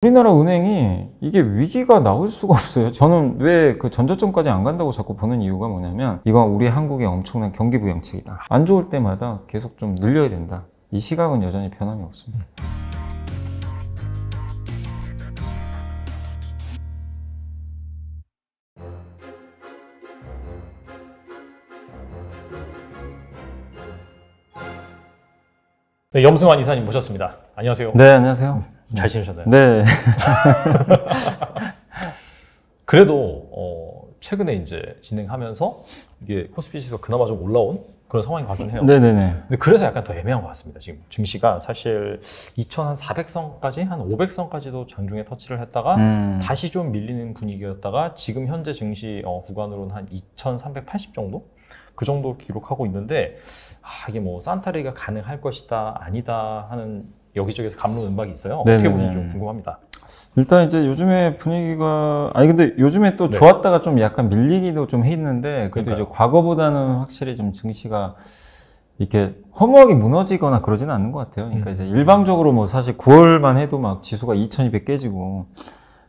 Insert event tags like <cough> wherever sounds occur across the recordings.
우리나라 은행이 이게 위기가 나올 수가 없어요 저는 왜 그 전저점까지 안 간다고 자꾸 보는 이유가 뭐냐면 이건 우리 한국의 엄청난 경기부양책이다 안 좋을 때마다 계속 좀 늘려야 된다 이 시각은 여전히 변함이 없습니다 네, 염승환 이사님 모셨습니다 안녕하세요 네 안녕하세요 잘 지내셨나요? 네. <laughs> 그래도 어, 최근에 이제 진행하면서 이게 코스피 지가 그나마 좀 올라온 그런 상황이 같긴 해요. 네네네. 근데 그래서 약간 더 애매한 것 같습니다. 지금 증시가 사실 2,400선까지 한 500선까지도 장중에 터치를 했다가 음. 다시 좀 밀리는 분위기였다가 지금 현재 증시 어, 구간으로는 한 2,380 정도 그 정도 기록하고 있는데 아, 이게 뭐 산타리가 가능할 것이다 아니다 하는 여기저기서 감론 음박이 있어요. 네네네. 어떻게 보시는지 좀 궁금합니다. 일단 이제 요즘에 분위기가 아니 근데 요즘에 또 네. 좋았다가 좀 약간 밀리기도 좀 했는데 그래도 그러니까요. 이제 과거보다는 확실히 좀 증시가 이렇게 허무하게 무너지거나 그러지는 않는 것 같아요. 그러니까 음. 이제 일방적으로 뭐 사실 9월만 해도 막 지수가 2,200 깨지고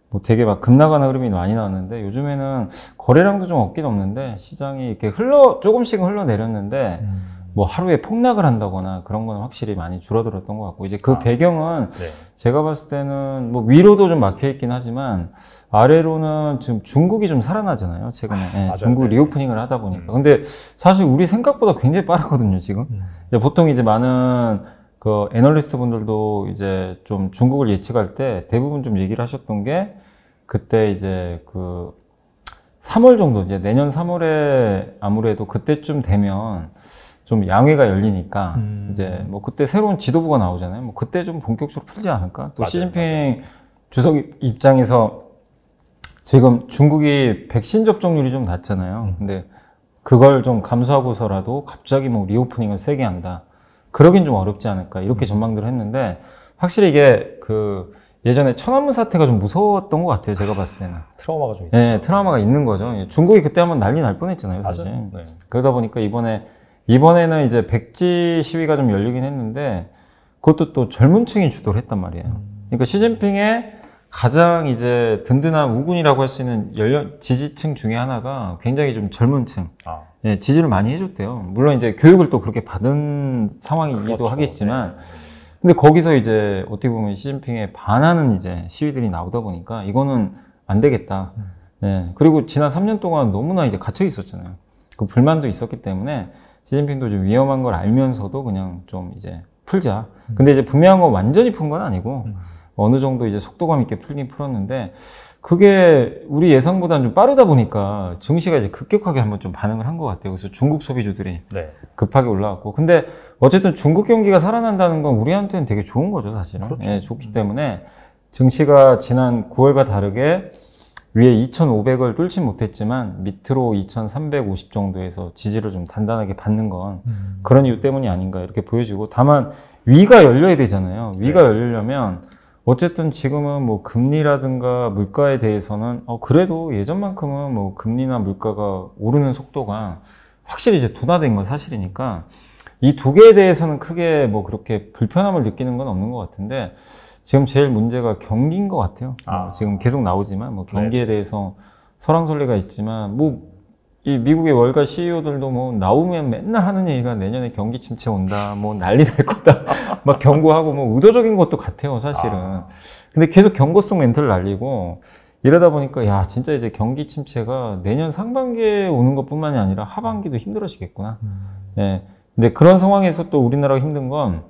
뭐 되게 막 급락하는 흐름이 많이 나왔는데 요즘에는 거래량도 좀 없긴 없는데 시장이 이렇게 흘러 조금씩 흘러 내렸는데 음. 뭐 하루에 폭락을 한다거나 그런 건 확실히 많이 줄어들었던 것 같고 이제 그 아, 배경은 네. 제가 봤을 때는 뭐 위로도 좀 막혀 있긴 하지만 아래로는 지금 중국이 좀 살아나잖아요 최근에 아, 예, 네, 중국 리오프닝을 하다 보니까 음. 근데 사실 우리 생각보다 굉장히 빠르거든요 지금 음. 이제 보통 이제 많은 그 애널리스트 분들도 이제 좀 중국을 예측할 때 대부분 좀 얘기를 하셨던 게 그때 이제 그 3월 정도 이제 내년 3월에 아무래도 그때쯤 되면 좀 양회가 열리니까 음. 이제 뭐 그때 새로운 지도부가 나오잖아요. 뭐 그때 좀 본격적으로 풀지 않을까? 또 맞아요, 시진핑 맞아요. 주석 입장에서 지금 중국이 백신 접종률이 좀 낮잖아요. 음. 근데 그걸 좀 감수하고서라도 갑자기 뭐 리오프닝을 세게 한다. 그러긴 좀 어렵지 않을까 이렇게 음. 전망들을 했는데 확실히 이게 그 예전에 천안문 사태가 좀 무서웠던 것 같아요. 제가 봤을 때는 트라우마가 좀 예, 있어요. 네, 트라우마가 있는 거죠. 중국이 그때 한번 난리 날 뻔했잖아요, 사실. 네. 그러다 보니까 이번에 이번에는 이제 백지 시위가 좀 열리긴 했는데 그것도 또 젊은 층이 주도를 했단 말이에요. 음. 그러니까 시진핑의 가장 이제 든든한 우군이라고 할 수 있는 연령 지지층 중에 하나가 굉장히 좀 젊은 층. 아. 예, 지지를 많이 해줬대요. 물론 이제 교육을 또 그렇게 받은 상황이기도 그렇죠. 하겠지만 네. 근데 거기서 이제 어떻게 보면 시진핑에 반하는 이제 시위들이 나오다 보니까 이거는 안 되겠다. 음. 예, 그리고 지난 3년 동안 너무나 이제 갇혀 있었잖아요. 그 불만도 있었기 때문에 시진핑도 좀 위험한 걸 알면서도 그냥 좀 이제 풀자. 음. 근데 이제 분명한 건 완전히 푼 건 아니고 음. 어느 정도 이제 속도감 있게 풀긴 풀었는데 그게 우리 예상보다는 좀 빠르다 보니까 증시가 이제 급격하게 한번 좀 반응을 한 것 같아요. 그래서 중국 소비주들이 네. 급하게 올라왔고 근데 어쨌든 중국 경기가 살아난다는 건 우리한테는 되게 좋은 거죠 사실은. 그렇죠. 예, 좋기 음. 때문에 증시가 지난 9월과 다르게 위에 2,500을 뚫지 못했지만 밑으로 2,350 정도에서 지지를 좀 단단하게 받는 건 음. 그런 이유 때문이 아닌가 이렇게 보여지고 다만 위가 열려야 되잖아요. 위가 네. 열리려면 어쨌든 지금은 뭐 금리라든가 물가에 대해서는 어 그래도 예전만큼은 뭐 금리나 물가가 오르는 속도가 확실히 이제 둔화된 건 사실이니까 이 두 개에 대해서는 크게 뭐 그렇게 불편함을 느끼는 건 없는 것 같은데 지금 제일 문제가 경기인 것 같아요. 아. 지금 계속 나오지만 뭐 경기에 네 대해서 설왕설래가 있지만 뭐 이 미국의 월가 CEO들도 뭐 나오면 맨날 하는 얘기가 내년에 경기 침체 온다, 뭐 난리 날 거다, <laughs> 막 경고하고 뭐 의도적인 것도 같아요 사실은. 아. 근데 계속 경고성 멘트를 날리고 이러다 보니까 야 진짜 이제 경기 침체가 내년 상반기에 오는 것뿐만이 아니라 하반기도 힘들어지겠구나. 음. 예. 근데 그런 상황에서 또 우리나라가 힘든 건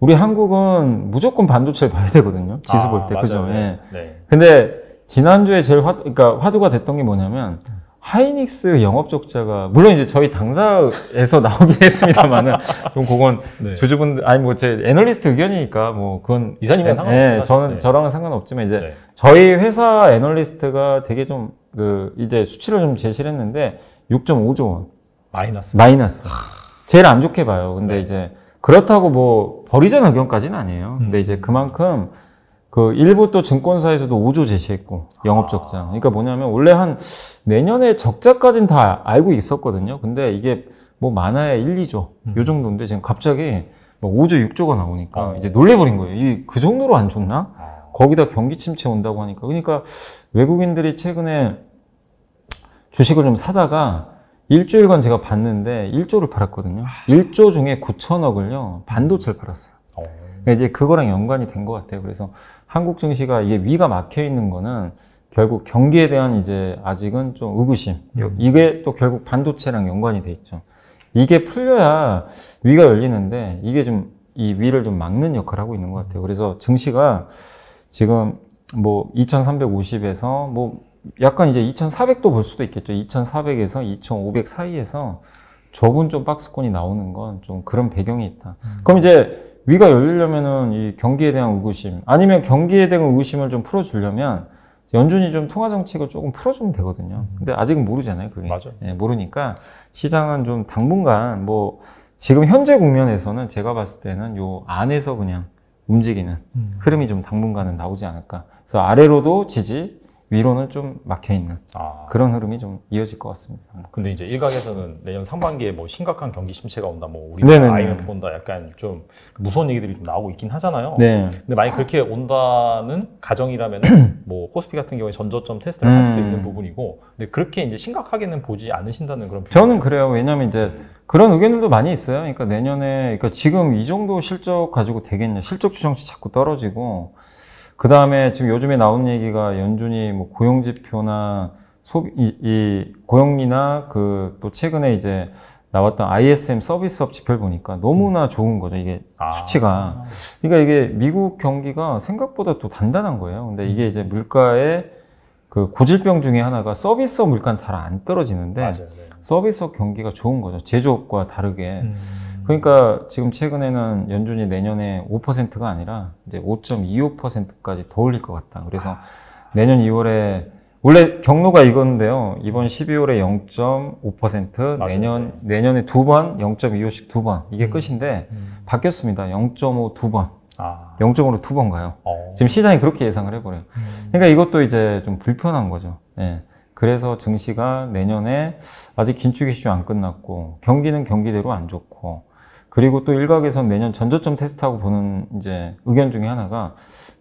우리 한국은 무조건 반도체를 봐야 되거든요. 지수 아, 볼 때. 그죠? 예. 네. 근데 지난주에 제일 화, 그러니까 화두가 됐던 게 뭐냐면 하이닉스 영업 적자가 물론 이제 저희 당사에서 <laughs> 나오긴 했습니다만은 <laughs> 좀 그건 네. 주주분 아니 뭐 제 애널리스트 의견이니까 뭐 그건 이사님과 상관 네, 저는 네. 저랑은 상관없지만 이제 네. 저희 회사 애널리스트가 되게 좀 그 이제 수치를 좀 제시를 했는데 6.5조 원 마이너스 마이너스 제일 안 좋게 봐요. 근데 네. 이제 그렇다고 뭐 버리자는 의견까지는 아니에요. 음. 근데 이제 그만큼 그 일부 또 증권사에서도 5조 제시했고 영업 적자. 아. 그러니까 뭐냐면 원래 한 내년에 적자까지는 다 알고 있었거든요. 근데 이게 뭐 많아야 1, 2조 요 정도인데 지금 갑자기 뭐 5조, 6조가 나오니까 아. 이제 놀래버린 거예요. 이 그 정도로 안 좋나? 아. 거기다 경기 침체 온다고 하니까 그러니까 외국인들이 최근에 주식을 좀 사다가 일조일간 제가 봤는데 1조를 팔았거든요. 1조 아. 중에 9천억을요 반도체를 팔았어요. 그 이제 그거랑 연관이 된 것 같아요. 그래서 한국 증시가 이게 위가 막혀 있는 거는 결국 경기에 대한 이제 아직은 좀 의구심. 음. 이게 또 결국 반도체랑 연관이 돼 있죠. 이게 풀려야 위가 열리는데 이게 좀 이 위를 좀 막는 역할을 하고 있는 것 같아요. 그래서 증시가 지금 뭐 2350에서 뭐 약간 이제 2400도 볼 수도 있겠죠. 2400에서 2500 사이에서 좁은 좀 박스권이 나오는 건 좀 그런 배경이 있다. 음. 그럼 이제 위가 열리려면은 이 경기에 대한 의구심 아니면 경기에 대한 의구심을 좀 풀어주려면 연준이 좀 통화 정책을 조금 풀어주면 되거든요. 음. 근데 아직은 모르잖아요, 그게. 맞아. 예, 모르니까 시장은 좀 당분간 뭐 지금 현재 국면에서는 제가 봤을 때는 요 안에서 그냥 움직이는 음. 흐름이 좀 당분간은 나오지 않을까. 그래서 아래로도 지지, 위로는 좀 막혀 있는 아. 그런 흐름이 좀 이어질 것 같습니다. 근데 이제 일각에서는 내년 상반기에 뭐 심각한 경기 심체가 온다, 뭐 우리나라 IMF 온다, 약간 좀 무서운 얘기들이 좀 나오고 있긴 하잖아요. 네. 근데 만약 그렇게 온다는 가정이라면 <clears throat> 뭐 코스피 같은 경우에 전저점 테스트를 음. 할 수도 음. 있는 부분이고, 근데 그렇게 이제 심각하게는 보지 않으신다는 그런. 저는 그래요. 왜냐하면 이제 그런 의견들도 많이 있어요. 그러니까 내년에 그러니까 지금 이 정도 실적 가지고 되겠냐, 실적 추정치 자꾸 떨어지고. 그 다음에 지금 요즘에 나온 얘기가 연준이 뭐 고용지표나 소비, 이, 이 고용이나 그 또 최근에 이제 나왔던 ISM 서비스업 지표를 보니까 너무나 음. 좋은 거죠. 이게 아. 수치가. 그러니까 이게 미국 경기가 생각보다 또 단단한 거예요. 근데 이게 음. 이제 물가의 그 고질병 중에 하나가 서비스업 물가는 잘 안 떨어지는데 맞아요, 네. 서비스업 경기가 좋은 거죠. 제조업과 다르게. 음. 그러니까 지금 최근에는 연준이 내년에 5%가 아니라 이제 5.25%까지 더 올릴 것 같다. 그래서 내년 2월에 원래 경로가 이건데요. 이번 12월에 0.5%, 내년 내년에 두 번, 0.25씩 두 번. 이게 음. 끝인데 음. 바뀌었습니다. 0.5 두 번. 아. 0.5로 두 번 가요. 어. 지금 시장이 그렇게 예상을 해버려요. 음. 그러니까 이것도 이제 좀 불편한 거죠. 예. 그래서 증시가 내년에 아직 긴축이 시좀 안 끝났고 경기는 경기대로 안 좋고 그리고 또일각에서는 내년 전조점 테스트하고 보는 이제 의견 중에 하나가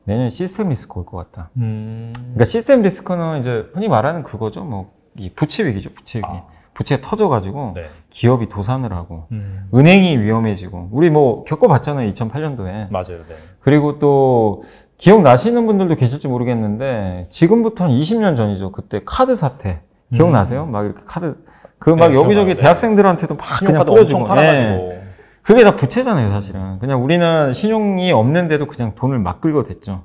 내년 시스템 리스크 올 것 같다. 음... 그러니까 시스템 리스크는 이제 흔히 말하는 그거죠. 뭐 이 부채 위기죠. 부채 위기. 아. 부채 터져가지고 네. 기업이 도산을 하고 음. 은행이 위험해지고 우리 뭐 겪어봤잖아요 2008년도에 맞아요. 네. 그리고 또 기억 나시는 분들도 계실지 모르겠는데 지금부터는 20년 전이죠. 그때 카드 사태 기억나세요? 음. 막 이렇게 카드 그막 네, 여기저기 기 네. 대학생들한테도 막 그냥 뿌려주고 엄청 예. 팔아가지고 그게 다 부채잖아요, 사실은. 그냥 우리는 신용이 없는데도 그냥 돈을 막 끌고 됐죠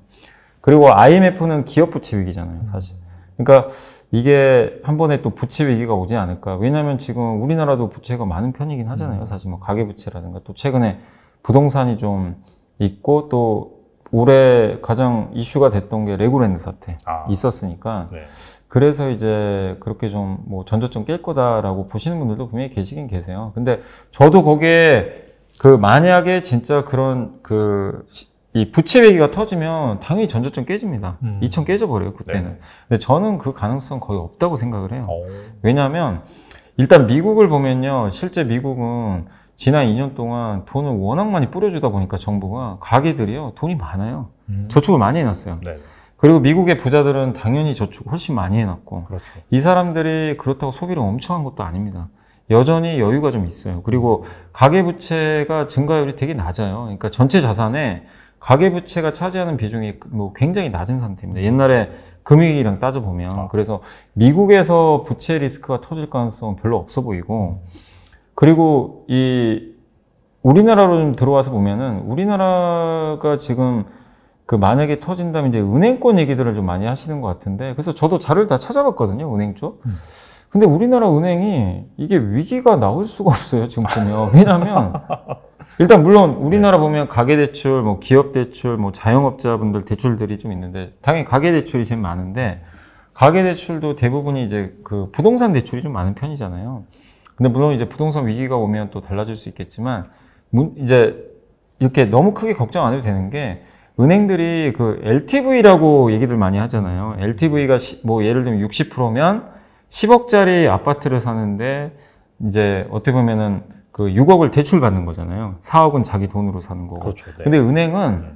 그리고 IMF는 기업 부채 위기잖아요, 사실. 그러니까 이게 한 번에 또 부채 위기가 오지 않을까. 왜냐면 지금 우리나라도 부채가 많은 편이긴 하잖아요, 음. 사실. 뭐 가계부채라든가 또 최근에 부동산이 좀 있고 또 올해 가장 이슈가 됐던 게 레고랜드 사태 아. 있었으니까 네. 그래서 이제 그렇게 좀 뭐전조점깰 거다라고 보시는 분들도 분명히 계시긴 계세요. 근데 저도 거기에 그 만약에 진짜 그런 그 이 부채 위기가 터지면 당연히 전조증 깨집니다. 음. 2천 깨져버려요 그때는. 네. 근데 저는 그 가능성 거의 없다고 생각을 해요. 오. 어. 왜냐하면 일단 미국을 보면요, 실제 미국은 지난 2년 동안 돈을 워낙 많이 뿌려주다 보니까 정부가 가게들이요 돈이 많아요. 음. 저축을 많이 해놨어요. 네. 그리고 미국의 부자들은 당연히 저축 훨씬 많이 해놨고 그렇죠. 이 사람들이 그렇다고 소비를 엄청 한 것도 아닙니다. 여전히 여유가 좀 있어요. 그리고 가계부채가 증가율이 되게 낮아요. 그러니까 전체 자산에 가계부채가 차지하는 비중이 뭐 굉장히 낮은 상태입니다. 옛날에 금융위기랑 따져보면. 아. 그래서 미국에서 부채 리스크가 터질 가능성은 별로 없어 보이고, 그리고 이 우리나라로 좀 들어와서 보면은 우리나라가 지금 그 만약에 터진다면 이제 은행권 얘기들을 좀 많이 하시는 것 같은데, 그래서 저도 자료를 다 찾아봤거든요, 은행 쪽. 음. 근데 우리나라 은행이 이게 위기가 나올 수가 없어요 지금 보면 왜냐하면 일단 물론 우리나라 네. 보면 가계대출, 뭐 기업대출, 뭐 자영업자분들 대출들이 좀 있는데 당연히 가계대출이 제일 많은데 가계대출도 대부분이 이제 그 부동산 대출이 좀 많은 편이잖아요. 근데 물론 이제 부동산 위기가 오면 또 달라질 수 있겠지만 이제 이렇게 너무 크게 걱정 안 해도 되는 게 은행들이 그 LTV라고 얘기들 많이 하잖아요. LTV가 뭐 예를 들면 60%면 10억짜리 아파트를 사는데 이제 어떻게 보면은 그 6억을 대출 받는 거잖아요. 4억은 자기 돈으로 사는 거고. 그렇죠, 네. 근데 은행은 네.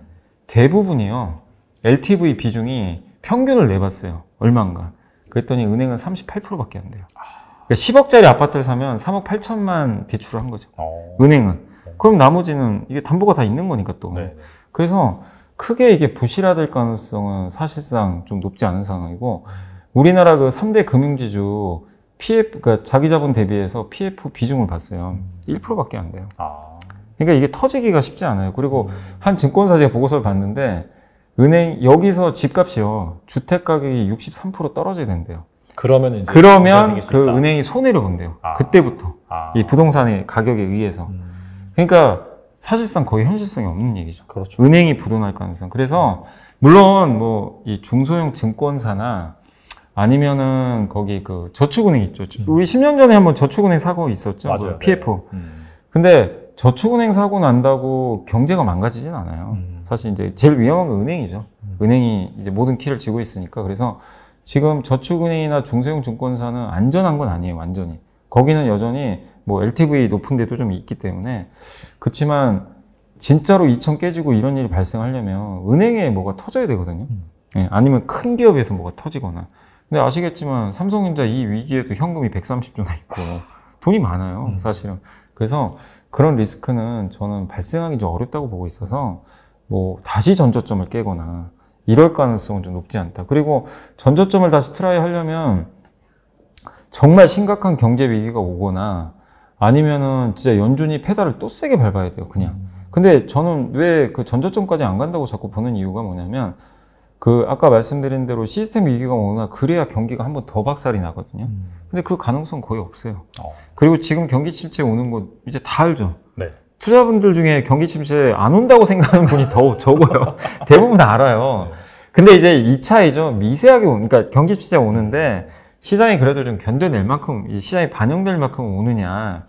대부분이요. LTV 비중이 평균을 내봤어요. 얼마인가. 그랬더니 은행은 38%밖에 안 돼요. 아. 그러니까 10억짜리 아파트를 사면 3억 8천만 대출을 한 거죠. 오. 어. 은행은. 네. 그럼 나머지는 이게 담보가 다 있는 거니까 또. 네. 그래서 크게 이게 부실화될 가능성은 사실상 좀 높지 않은 상황이고 네. 우리나라 그 3대 금융지주 PF, 그니까 자기 자본 대비해서 PF 비중을 봤어요. 1%밖에 음. 안 돼요. 아. 그러니까 이게 터지기가 쉽지 않아요. 그리고 음. 한 증권사 제가 보고서를 봤는데 은행 여기서 집값이요 주택 가격이 63% 떨어져야 된대요. 그러면 이제 그러면 그 은행이 손해를 본대요. 아. 그때부터 아. 이 부동산의 가격에 의해서. 음. 그러니까 사실상 거의 현실성이 없는 얘기죠. 그렇죠. 은행이 불어날 가능성. 그래서 물론 뭐 이 중소형 증권사나 아니면은 거기 그 저축은행 있죠. 음. 우리 10년 전에 한 번 저축은행 사고 있었죠. 맞아요. 그 PF. 네. 음. 근데 저축은행 사고 난다고 경제가 망가지진 않아요. 음. 사실 이제 제일 위험한 건 은행이죠. 음. 은행이 이제 모든 키를 쥐고 있으니까 그래서 지금 저축은행이나 중소형 증권사는 안전한 건 아니에요. 완전히 거기는 여전히 뭐 LTV 높은 데도 좀 있기 때문에 그렇지만 진짜로 2천 깨지고 이런 일이 발생하려면 은행에 뭐가 터져야 되거든요. 음. 네, 아니면 큰 기업에서 뭐가 터지거나 근데 아시겠지만 삼성전자 이 위기에도 그 현금이 130조나 있고 돈이 많아요, 음. 사실은. 그래서 그런 리스크는 저는 발생하기 좀 어렵다고 보고 있어서 뭐 다시 전저점을 깨거나 이럴 가능성은 좀 높지 않다. 그리고 전저점을 다시 트라이 하려면 정말 심각한 경제 위기가 오거나 아니면은 진짜 연준이 페달을 또 세게 밟아야 돼요, 그냥. 음. 근데 저는 왜 그 전저점까지 안 간다고 자꾸 보는 이유가 뭐냐면 그 아까 말씀드린 대로 시스템 위기가 오거나 그래야 경기가 한 번 더 박살이 나거든요. 음. 근데 그 가능성 거의 없어요. 어. 그리고 지금 경기 침체 오는 거 이제 다 알죠. 네. 투자분들 중에 경기 침체 안 온다고 생각하는 분이 더 <laughs> 적어요. <laughs> 대부분 알아요. 네. 근데 이제 이 차이죠. 미세하게 오니까 그러니까 경기 침체 오는데 시장이 그래도 좀 견뎌낼 만큼 시장이 반영될 만큼 오느냐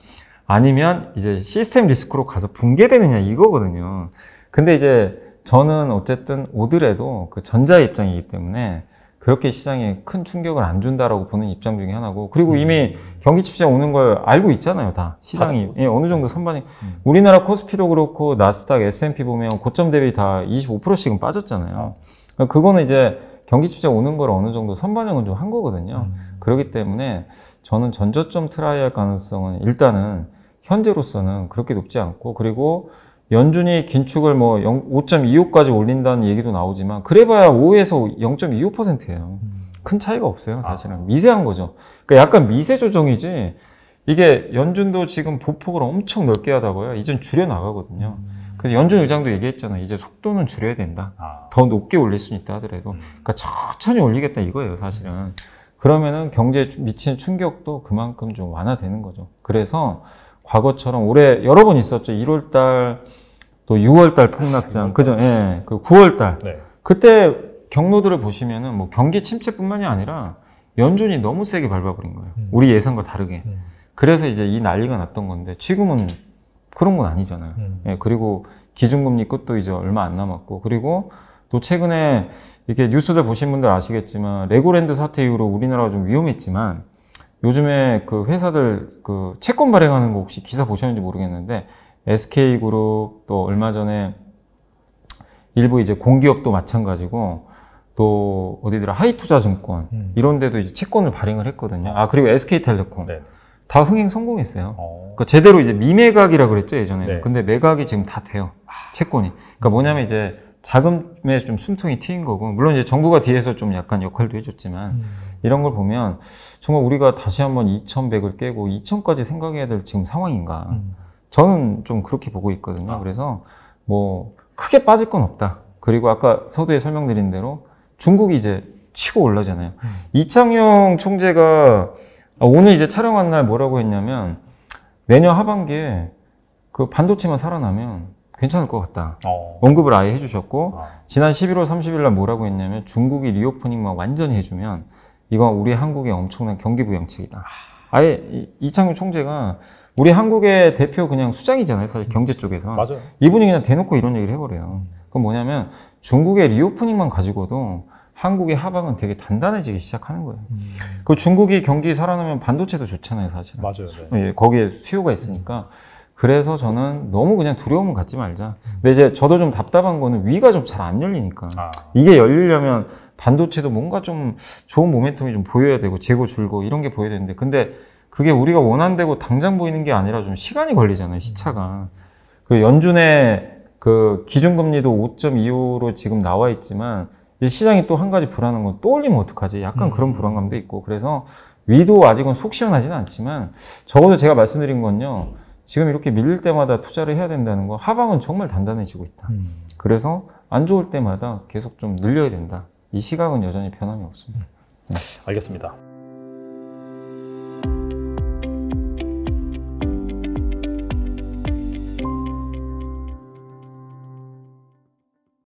아니면 이제 시스템 리스크로 가서 붕괴되느냐 이거거든요. 근데 이제 저는 어쨌든 오드레도그전자 입장이기 때문에 그렇게 시장에 큰 충격을 안 준다라고 보는 입장 중에 하나고 그리고 음. 이미 경기 칩시 오는 걸 알고 있잖아요 다 시장이 예, 어느 정도 네. 선반이 음. 우리나라 코스피도 그렇고 나스닥 S&P 보면 고점 대비 다 25%씩은 빠졌잖아요 음. 그러니까 그거는 이제 경기 칩시 오는 걸 어느 정도 선반영은 좀 한 거거든요 음. 그렇기 때문에 저는 전저점 트라이할 가능성은 일단은 현재로서는 그렇게 높지 않고 그리고 연준이 긴축을 뭐 5.25까지 올린다는 얘기도 나오지만 그래봐야 5에서 0.25%예요. 음. 큰 차이가 없어요, 사실은. 아. 미세한 거죠. 그러니까 약간 미세 조정이지 이게 연준도 지금 보폭을 엄청 넓게 하다고요. 이젠 줄여 나가거든요. 음. 그래서 연준 의장도 얘기했잖아요. 이제 속도는 줄여야 된다. 아. 더 높게 올릴 수 있다 하더라도 음. 그러니까 천천히 올리겠다 이거예요, 사실은. 그러면은 경제에 미치는 충격도 그만큼 좀 완화되는 거죠. 그래서 과거처럼 올해 여러 번 있었죠. 1월 달, 또 6월 달 폭락장, 그죠? 예. 그 9월 달. 네. 그때 경로들을 보시면은 뭐 경기 침체뿐만이 아니라 연준이 너무 세게 밟아버린 거예요. 음. 우리 예상과 다르게. 음. 그래서 이제 이 난리가 났던 건데 지금은 그런 건 아니잖아요. 음. 예, 그리고 기준금리 끝도 이제 얼마 안 남았고 그리고 또 최근에 이렇게 뉴스들 보신 분들 아시겠지만 레고랜드 사태 이후로 우리나라가 좀 위험했지만 요즘에 그 회사들 그 채권 발행하는 거 혹시 기사 보셨는지 모르겠는데 SK그룹 또 얼마 전에 일부 이제 공기업도 마찬가지고 또 어디더라 하이투자증권 음. 이런 데도 이제 채권을 발행을 했거든요. 아 그리고 SK텔레콤 네. 다 흥행 성공했어요. 어. 그러니까 제대로 이제 미매각이라 그랬죠 예전에. 네. 근데 매각이 지금 다 돼요 아. 채권이. 그러니까 뭐냐면 이제 자금에 좀 숨통이 트인 거고 물론 이제 정부가 뒤에서 좀 약간 역할도 해줬지만 음. 이런 걸 보면 정말 우리가 다시 한번 2,100을 깨고 2,000까지 생각해야 될 지금 상황인가 음. 저는 좀 그렇게 보고 있거든요. 아. 그래서 뭐 크게 빠질 건 없다. 그리고 아까 서두에 설명드린 대로 중국이 이제 치고 올라잖아요. 음. 이창용 총재가 아, 오늘 이제 촬영한 날 뭐라고 했냐면 내년 하반기에 그 반도체만 살아나면 괜찮을 것 같다. 어. 언급을 아예 해주셨고 어. 지난 11월 30일 날 뭐라고 했냐면 중국이 리오프닝만 완전히 해주면 이건 우리 한국의 엄청난 경기부양책이다. 아예 이창용 총재가 우리 한국의 대표 그냥 수장이잖아요. 사실 경제 쪽에서. 맞아요. 이분이 그냥 대놓고 이런 얘기를 해버려요. 그건 뭐냐면 중국의 리오프닝만 가지고도 한국의 하방은 되게 단단해지기 시작하는 거예요. 음. 그 중국이 경기 살아나면 반도체도 좋잖아요, 사실. 맞아요. 네. 예, 거기에 수요가 있으니까. 음. 그래서 저는 너무 그냥 두려움은 갖지 말자. 근데 이제 저도 좀 답답한 거는 위가 좀 잘 안 열리니까. 아. 이게 열리려면 반도체도 뭔가 좀 좋은 모멘텀이 좀 보여야 되고 재고 줄고 이런 게 보여야 되는데 근데 그게 우리가 원한되고 당장 보이는 게 아니라 좀 시간이 걸리잖아요. 시차가. 그 연준의 그 기준금리도 5.25로 지금 나와 있지만 시장이 또 한 가지 불안한 건 또 올리면 어떡하지? 약간 그런 음. 불안감도 있고 그래서 위도 아직은 속 시원하지는 않지만 적어도 제가 말씀드린 건요. 지금 이렇게 밀릴 때마다 투자를 해야 된다는 거 하방은 정말 단단해지고 있다. 음. 그래서 안 좋을 때마다 계속 좀 늘려야 된다. 이 시각은 여전히 변함이 없습니다. 네. 알겠습니다.